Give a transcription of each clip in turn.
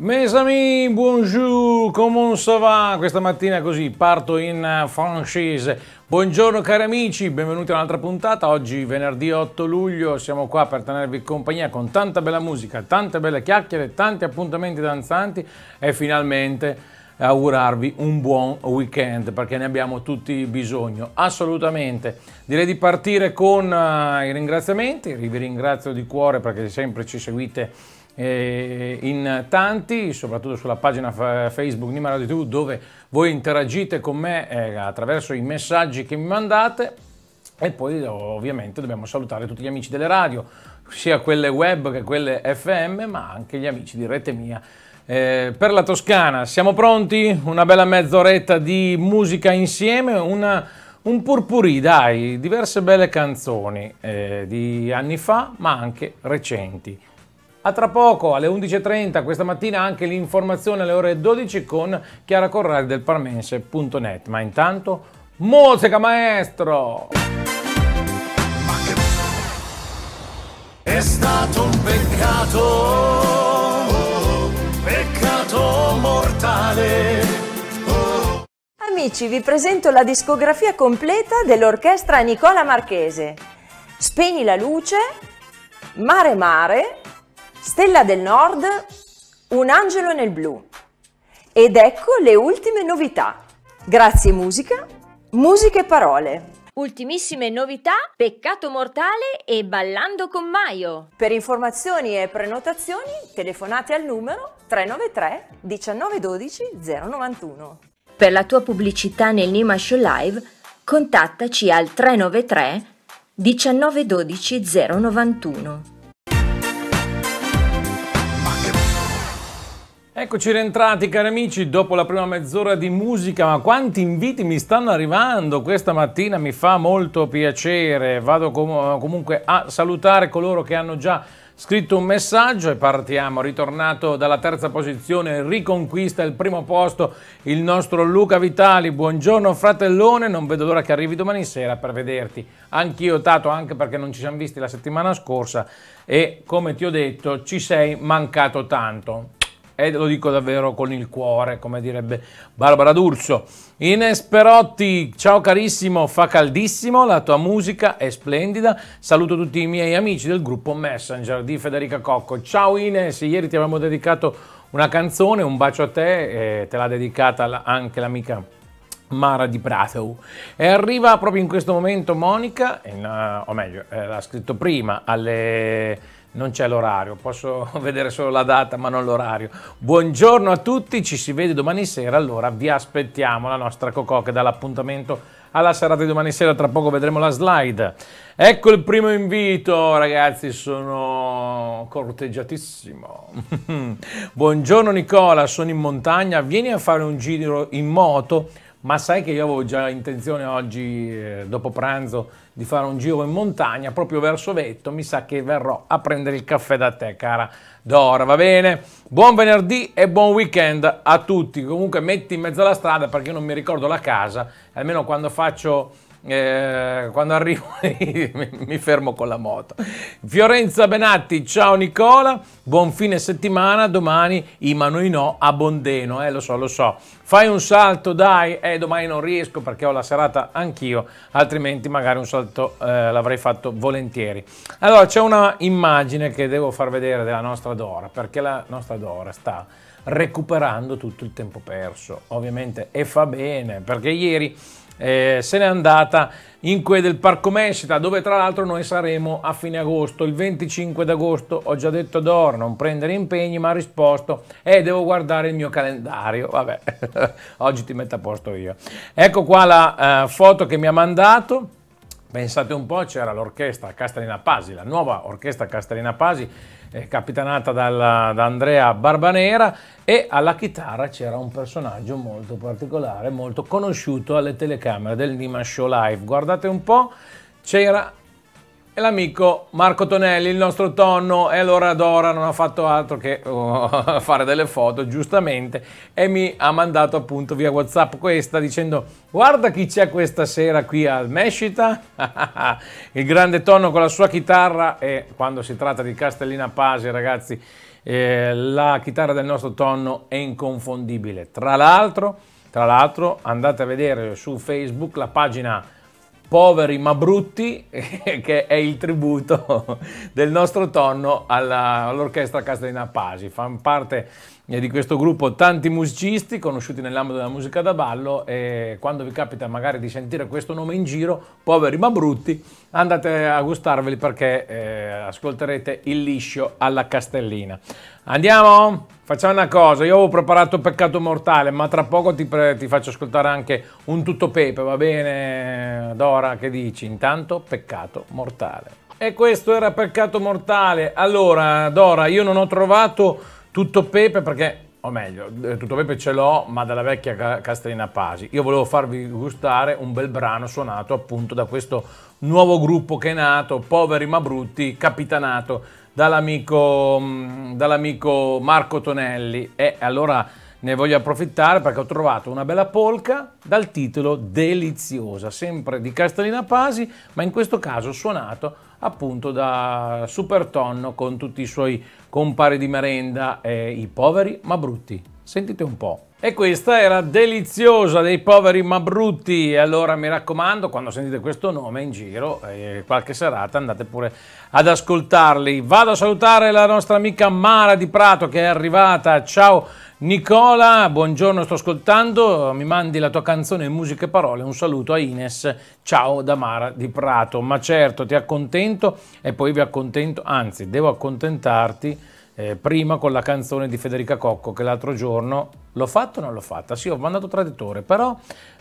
Mes amis, bonjour, comment ça va? Questa mattina così parto in eh, francese. Buongiorno cari amici, benvenuti a un'altra puntata. Oggi venerdì 8 luglio siamo qua per tenervi compagnia con tanta bella musica, tante belle chiacchiere, tanti appuntamenti danzanti e finalmente augurarvi un buon weekend perché ne abbiamo tutti bisogno, assolutamente. Direi di partire con eh, i ringraziamenti, vi ringrazio di cuore perché sempre ci seguite eh, in tanti, soprattutto sulla pagina Facebook di Maradio TV dove voi interagite con me eh, attraverso i messaggi che mi mandate e poi oh, ovviamente dobbiamo salutare tutti gli amici delle radio, sia quelle web che quelle FM, ma anche gli amici di Rete Mia. Eh, per la Toscana siamo pronti? Una bella mezz'oretta di musica insieme, una, un purpurì, dai, diverse belle canzoni eh, di anni fa, ma anche recenti. A tra poco, alle 11.30, questa mattina anche l'informazione alle ore 12 con Chiara Corradi del parmense.net. Ma intanto, musica maestro! È stato un peccato, peccato mortale. Amici, vi presento la discografia completa dell'orchestra Nicola Marchese. Spegni la luce, Mare Mare, Stella del Nord, Un angelo nel blu. Ed ecco le ultime novità. Grazie musica, musiche e parole. Ultimissime novità, Peccato Mortale e Ballando con Maio. Per informazioni e prenotazioni telefonate al numero 393 1912 091. Per la tua pubblicità nel Nima Show Live contattaci al 393 1912 091. Eccoci rientrati cari amici dopo la prima mezz'ora di musica, ma quanti inviti mi stanno arrivando questa mattina, mi fa molto piacere, vado com comunque a salutare coloro che hanno già scritto un messaggio e partiamo, ritornato dalla terza posizione, riconquista il primo posto il nostro Luca Vitali, buongiorno fratellone, non vedo l'ora che arrivi domani sera per vederti, anch'io Tato, anche perché non ci siamo visti la settimana scorsa e come ti ho detto ci sei mancato tanto e lo dico davvero con il cuore, come direbbe Barbara D'Urso. Ines Perotti, ciao carissimo, fa caldissimo, la tua musica è splendida. Saluto tutti i miei amici del gruppo Messenger di Federica Cocco. Ciao Ines, ieri ti avevamo dedicato una canzone, un bacio a te, te l'ha dedicata anche l'amica Mara di Prato. E arriva proprio in questo momento Monica, in, o meglio, eh, l'ha scritto prima alle non c'è l'orario, posso vedere solo la data ma non l'orario. Buongiorno a tutti, ci si vede domani sera, allora vi aspettiamo la nostra Cocò che dà l'appuntamento alla serata di domani sera, tra poco vedremo la slide. Ecco il primo invito, ragazzi, sono corteggiatissimo. Buongiorno Nicola, sono in montagna, vieni a fare un giro in moto ma sai che io avevo già intenzione oggi, eh, dopo pranzo, di fare un giro in montagna, proprio verso Vetto, mi sa che verrò a prendere il caffè da te, cara Dora, va bene? Buon venerdì e buon weekend a tutti, comunque metti in mezzo alla strada perché io non mi ricordo la casa, almeno quando faccio eh, quando arrivo mi fermo con la moto. Fiorenza Benatti, ciao Nicola, buon fine settimana, domani Imanoino a Bondeno, eh, lo so, lo so. Fai un salto, dai, eh, domani non riesco perché ho la serata anch'io, altrimenti magari un salto eh, l'avrei fatto volentieri. Allora, c'è una immagine che devo far vedere della nostra Dora, perché la nostra Dora sta recuperando tutto il tempo perso, ovviamente, e fa bene, perché ieri eh, se n'è andata in quel del Parco Mescita, dove tra l'altro noi saremo a fine agosto, il 25 d'agosto. Ho già detto Dor, non prendere impegni, ma ha risposto, eh, devo guardare il mio calendario. Vabbè, oggi ti metto a posto io. Ecco qua la eh, foto che mi ha mandato Pensate un po', c'era l'orchestra Castellina Pasi, la nuova orchestra Castellina Pasi, eh, capitanata dalla, da Andrea Barbanera e alla chitarra c'era un personaggio molto particolare, molto conosciuto alle telecamere del Nima Show Live. Guardate un po', c'era e l'amico Marco Tonelli, il nostro tonno, e allora Dora non ha fatto altro che oh, fare delle foto, giustamente, e mi ha mandato appunto via WhatsApp questa dicendo guarda chi c'è questa sera qui al Mescita, il grande tonno con la sua chitarra e quando si tratta di Castellina Pasi ragazzi, eh, la chitarra del nostro tonno è inconfondibile. Tra l'altro, tra l'altro andate a vedere su Facebook la pagina poveri ma brutti, che è il tributo del nostro tonno all'orchestra Castellina Pasi. Fanno parte eh, di questo gruppo tanti musicisti conosciuti nell'ambito della musica da ballo e quando vi capita magari di sentire questo nome in giro, poveri ma brutti, andate a gustarveli perché eh, ascolterete il liscio alla Castellina. Andiamo? Facciamo una cosa, io avevo preparato Peccato Mortale, ma tra poco ti, ti faccio ascoltare anche un tutto pepe, va bene Dora? Che dici? Intanto Peccato Mortale. E questo era Peccato Mortale. Allora, Dora, io non ho trovato tutto pepe perché, o meglio, eh, tutto pepe ce l'ho, ma dalla vecchia Castellina Pasi. Io volevo farvi gustare un bel brano suonato appunto da questo nuovo gruppo che è nato, Poveri ma Brutti, capitanato dall'amico, mm, dall'amico Marco Tonelli. E allora ne voglio approfittare perché ho trovato una bella polca dal titolo Deliziosa, sempre di Castellina Pasi, ma in questo caso suonato appunto da Supertonno con tutti i suoi compari di merenda, eh, i poveri ma brutti. Sentite un po'. E questa era deliziosa dei poveri ma brutti. Allora mi raccomando, quando sentite questo nome in giro, eh, qualche serata andate pure ad ascoltarli. Vado a salutare la nostra amica Mara di Prato che è arrivata. Ciao Nicola, buongiorno, sto ascoltando. Mi mandi la tua canzone Musica e Parole. Un saluto a Ines. Ciao da Mara di Prato. Ma certo, ti accontento e poi vi accontento, anzi, devo accontentarti eh, prima con la canzone di Federica Cocco che l'altro giorno l'ho fatta o non l'ho fatta? Sì, ho mandato traditore, però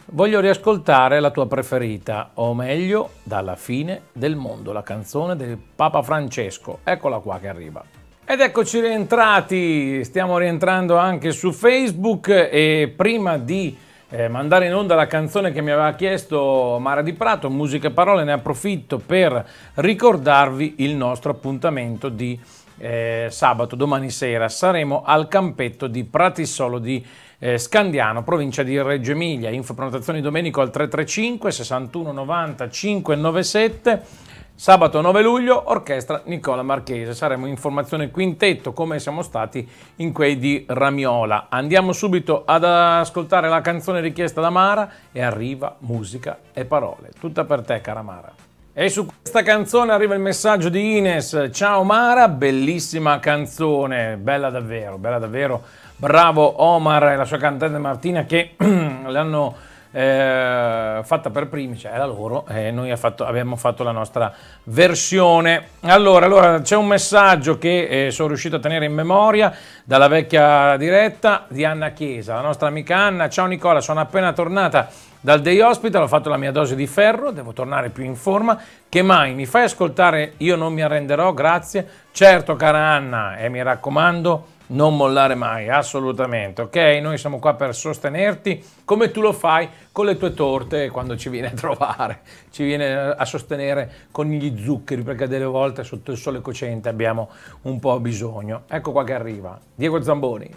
voglio riascoltare la tua preferita, o meglio, dalla fine del mondo, la canzone del Papa Francesco. Eccola qua che arriva. Ed eccoci rientrati, stiamo rientrando anche su Facebook e prima di eh, mandare in onda la canzone che mi aveva chiesto Mara Di Prato, Musica e Parole, ne approfitto per ricordarvi il nostro appuntamento di eh, sabato, domani sera, saremo al campetto di Pratissolo di eh, Scandiano, provincia di Reggio Emilia. Info prenotazioni domenico al 335 61 90 597. Sabato 9 luglio, orchestra Nicola Marchese. Saremo in formazione quintetto, come siamo stati in quei di Ramiola. Andiamo subito ad ascoltare la canzone richiesta da Mara e arriva musica e parole. Tutta per te, cara Mara. E su questa canzone arriva il messaggio di Ines. Ciao Mara, bellissima canzone, bella davvero, bella davvero. Bravo Omar e la sua cantante Martina che l'hanno eh, fatta per primi, cioè era loro, e eh, noi fatto, abbiamo fatto la nostra versione. Allora, allora c'è un messaggio che eh, sono riuscito a tenere in memoria dalla vecchia diretta di Anna Chiesa, la nostra amica Anna. Ciao Nicola, sono appena tornata dal day hospital, ho fatto la mia dose di ferro, devo tornare più in forma che mai. Mi fai ascoltare, io non mi arrenderò, grazie. Certo cara Anna, e mi raccomando non mollare mai, assolutamente, ok? Noi siamo qua per sostenerti come tu lo fai con le tue torte quando ci viene a trovare, ci viene a sostenere con gli zuccheri perché delle volte sotto il sole cocente abbiamo un po' bisogno. Ecco qua che arriva, Diego Zamboni.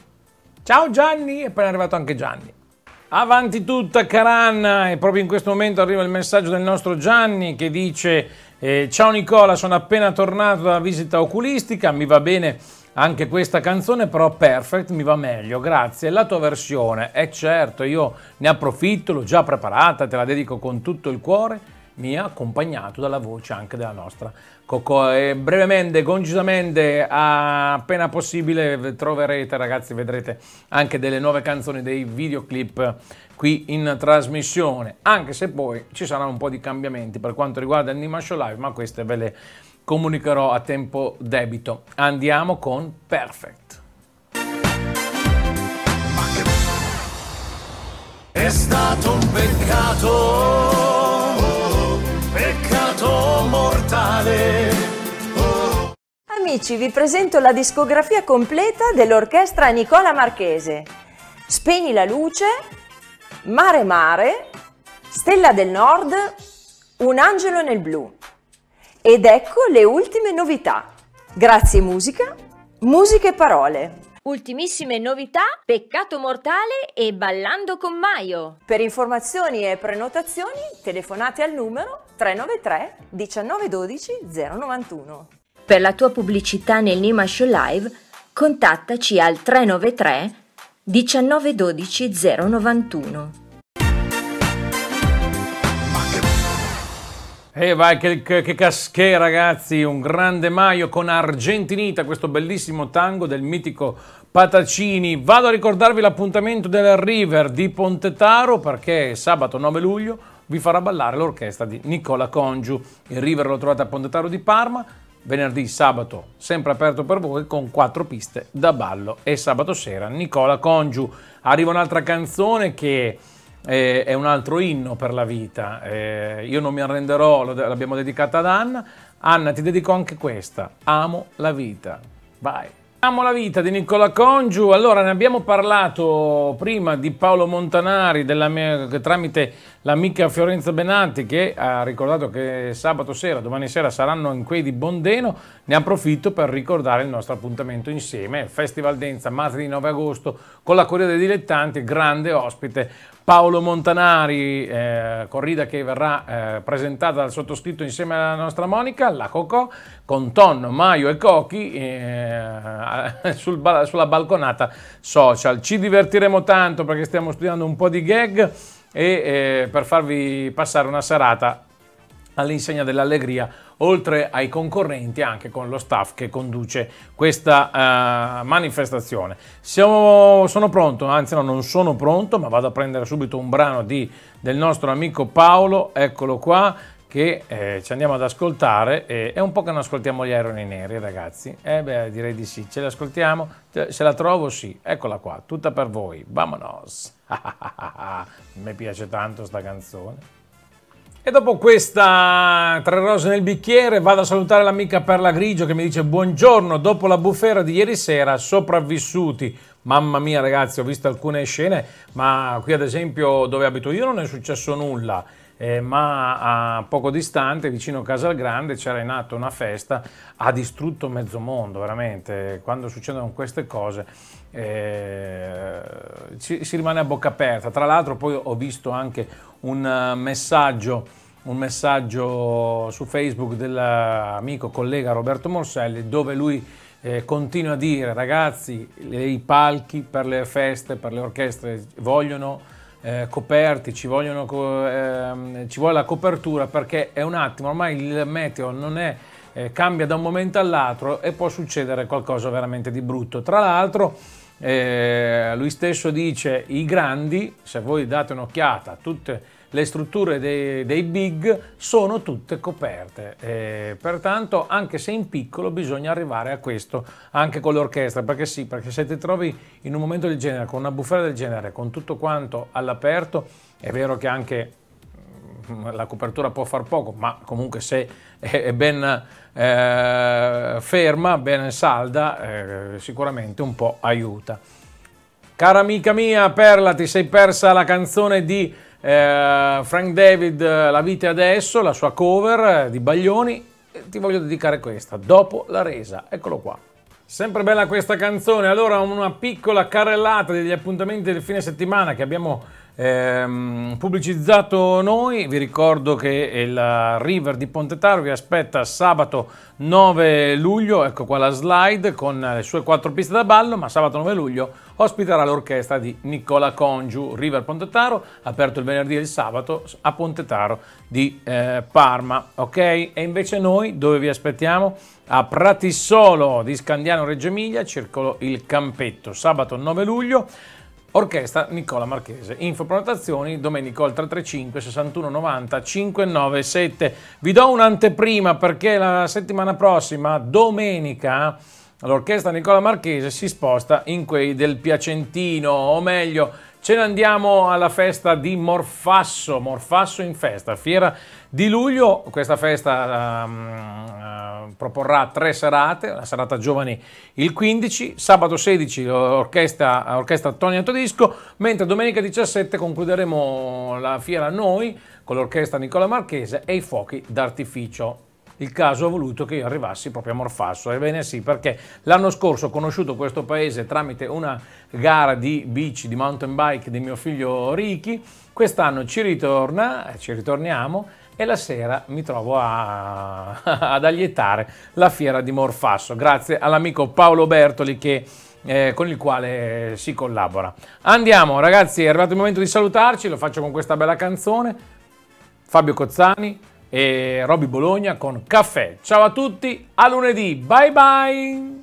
Ciao Gianni, è appena arrivato anche Gianni. Avanti tutta Caranna e proprio in questo momento arriva il messaggio del nostro Gianni che dice eh, ciao Nicola, sono appena tornato dalla visita oculistica, mi va bene anche questa canzone però Perfect mi va meglio, grazie, la tua versione, è eh certo, io ne approfitto, l'ho già preparata, te la dedico con tutto il cuore, mi ha accompagnato dalla voce anche della nostra Cocco. E brevemente, concisamente, appena possibile troverete ragazzi, vedrete anche delle nuove canzoni, dei videoclip qui in trasmissione, anche se poi ci saranno un po' di cambiamenti per quanto riguarda il Animation Live, ma queste ve le comunicherò a tempo debito. Andiamo con Perfect. È stato un peccato, peccato mortale. Amici, vi presento la discografia completa dell'orchestra Nicola Marchese. Spegni la luce, Mare Mare, Stella del Nord, Un angelo nel blu. Ed ecco le ultime novità. Grazie musica, musica e parole. Ultimissime novità, Peccato Mortale e Ballando con Maio. Per informazioni e prenotazioni telefonate al numero 393 1912 091. Per la tua pubblicità nel Nima Show Live contattaci al 393 1912 091. E eh, vai, che, che, che caschè ragazzi, un grande Maio con Argentinita, questo bellissimo tango del mitico Patacini. Vado a ricordarvi l'appuntamento del River di Pontetaro perché sabato 9 luglio vi farà ballare l'orchestra di Nicola Congiu. Il River lo trovate a Pontetaro di Parma, venerdì, sabato, sempre aperto per voi con quattro piste da ballo e sabato sera Nicola Congiu. Arriva un'altra canzone che è un altro inno per la vita. Eh, io non mi arrenderò, l'abbiamo dedicata ad Anna. Anna, ti dedico anche questa. Amo la vita. Vai. Amo la vita di Nicola Congiu. Allora, ne abbiamo parlato prima di Paolo Montanari della, tramite l'amica Fiorenza Benanti che ha ricordato che sabato sera, domani sera saranno in quei di Bondeno, ne approfitto per ricordare il nostro appuntamento insieme, Festival Denza, martedì 9 agosto, con la Corrida dei Dilettanti, grande ospite Paolo Montanari, eh, corrida che verrà eh, presentata dal sottoscritto insieme alla nostra Monica, la Cocò, con Tonno, Maio e Cocchi eh, sul, sulla balconata social. Ci divertiremo tanto perché stiamo studiando un po' di gag, e eh, per farvi passare una serata all'insegna dell'allegria, oltre ai concorrenti anche con lo staff che conduce questa uh, manifestazione. Siamo, sono pronto, anzi no, non sono pronto, ma vado a prendere subito un brano di, del nostro amico Paolo, eccolo qua, che eh, ci andiamo ad ascoltare. Eh, è un po' che non ascoltiamo gli Aeroni Neri, ragazzi. Eh beh, direi di sì. Ce l'ascoltiamo? Se la trovo, sì. Eccola qua, tutta per voi. Vamonos! Mi piace tanto sta canzone. E dopo questa tre rose nel bicchiere vado a salutare l'amica Perla Grigio che mi dice buongiorno dopo la bufera di ieri sera sopravvissuti. Mamma mia ragazzi ho visto alcune scene ma qui ad esempio dove abito io non è successo nulla eh, ma a poco distante, vicino a Casalgrande, c'era in atto una festa, ha distrutto mezzo mondo, veramente. Quando succedono queste cose eh, ci, si rimane a bocca aperta. Tra l'altro poi ho visto anche un eh, messaggio un messaggio su Facebook dell'amico collega Roberto Morselli dove lui eh, continua a dire ragazzi i palchi per le feste, per le orchestre vogliono eh, coperti, ci, vogliono, ehm, ci, vuole la copertura perché è un attimo, ormai il meteo non è, eh, cambia da un momento all'altro e può succedere qualcosa veramente di brutto. Tra l'altro eh, lui stesso dice i grandi, se voi date un'occhiata a tutte le strutture dei, dei big sono tutte coperte. Eh, pertanto, anche se in piccolo, bisogna arrivare a questo anche con l'orchestra. Perché sì, perché se ti trovi in un momento del genere, con una bufera del genere, con tutto quanto all'aperto, è vero che anche mm, la copertura può far poco, ma comunque se è ben eh, ferma, ben salda, eh, sicuramente un po' aiuta. Cara amica mia Perla, ti sei persa la canzone di eh, Frank David, eh, La vita è adesso, la sua cover eh, di Baglioni, eh, ti voglio dedicare questa, dopo la resa, eccolo qua. Sempre bella questa canzone, allora una piccola carrellata degli appuntamenti del fine settimana che abbiamo ehm, pubblicizzato noi, vi ricordo che il River di Ponte Taro vi aspetta sabato 9 luglio, ecco qua la slide con le sue quattro piste da ballo, ma sabato 9 luglio ospiterà l'orchestra di Nicola Congiu, River Pontetaro, aperto il venerdì e il sabato a Pontetaro di eh, Parma. Ok? E invece noi dove vi aspettiamo? A Pratissolo di Scandiano Reggio Emilia, circolo Il Campetto, sabato 9 luglio. Orchestra Nicola Marchese. Info prenotazioni domenico al 335 61 90 597. Vi do un'anteprima perché la settimana prossima, domenica, l'orchestra Nicola Marchese si sposta in quei del Piacentino, o meglio, ce ne andiamo alla festa di Morfasso, Morfasso in festa, fiera di luglio. Questa festa um, uh, proporrà tre serate, la serata giovani il 15, sabato 16 l'orchestra, orchestra Tony Antodisco, mentre domenica 17 concluderemo la fiera noi con l'orchestra Nicola Marchese e i fuochi d'artificio il caso ha voluto che io arrivassi proprio a Morfasso. Ebbene sì, perché l'anno scorso ho conosciuto questo paese tramite una gara di bici, di mountain bike di mio figlio Ricky. Quest'anno ci ritorna, eh, ci ritorniamo e la sera mi trovo a, ad agliettare la fiera di Morfasso, grazie all'amico Paolo Bertoli che... Eh, con il quale eh, si collabora. Andiamo ragazzi, è arrivato il momento di salutarci, lo faccio con questa bella canzone. Fabio Cozzani, e Robby Bologna con Caffè. Ciao a tutti, a lunedì, bye bye!